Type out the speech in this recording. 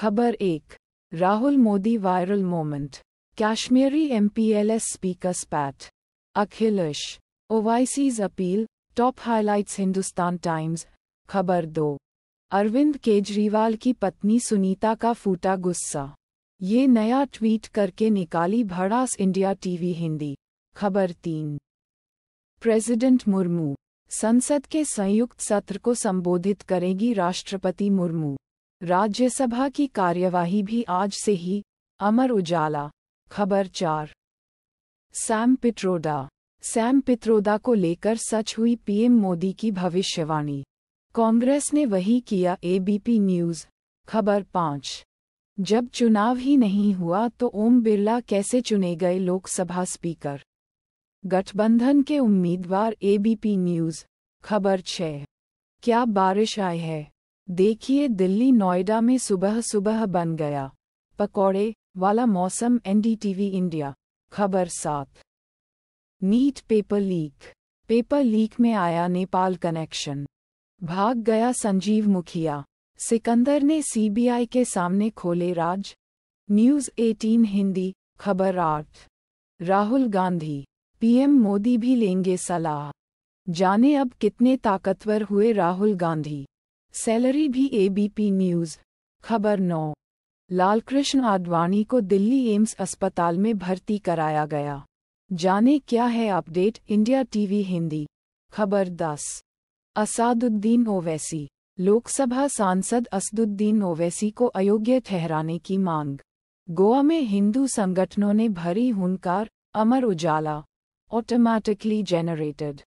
खबर एक Rahul Modi viral moment Kashmiri एमपीएलएस speaker spat Akhilesh Owaisi's appeal top highlights Hindustan times खबर दो अरविंद केजरीवाल की पत्नी सुनीता का फूटा गुस्सा ये नया ट्वीट करके निकाली भड़ास इंडिया टीवी हिंदी खबर तीन प्रेसिडेंट मुर्मू संसद के संयुक्त सत्र को संबोधित करेंगी राष्ट्रपति मुर्मू राज्यसभा की कार्यवाही भी आज से ही अमर उजाला खबर चार सैम पिट्रोडा सैम पित्रोदा को लेकर सच हुई पीएम मोदी की भविष्यवाणी कांग्रेस ने वही किया एबीपी न्यूज खबर पाँच जब चुनाव ही नहीं हुआ तो ओम बिरला कैसे चुने गए लोकसभा स्पीकर गठबंधन के उम्मीदवार एबीपी न्यूज खबर छः क्या बारिश आई है देखिए दिल्ली नोएडा में सुबह सुबह बन गया पकौड़े वाला मौसम एनडीटीवी इंडिया खबर सात NEET paper leak paper leak में आया नेपाल कनेक्शन भाग गया संजीव मुखिया सिकंदर ने सीबीआई के सामने खोले राज न्यूज 18 हिंदी खबर आठ राहुल गांधी पीएम मोदी भी लेंगे सलाह जाने अब कितने ताकतवर हुए राहुल गांधी सैलरी भी एबीपी न्यूज खबर नौ लालकृष्ण आडवाणी को दिल्ली एम्स अस्पताल में भर्ती कराया गया जाने क्या है अपडेट इंडिया टीवी हिंदी खबर दस असादुद्दीन ओवैसी लोकसभा सांसद असदुद्दीन ओवैसी को अयोग्य ठहराने की मांग गोवा में हिंदू संगठनों ने भरी हुनकार अमर उजाला ऑटोमैटिकली जेनरेटेड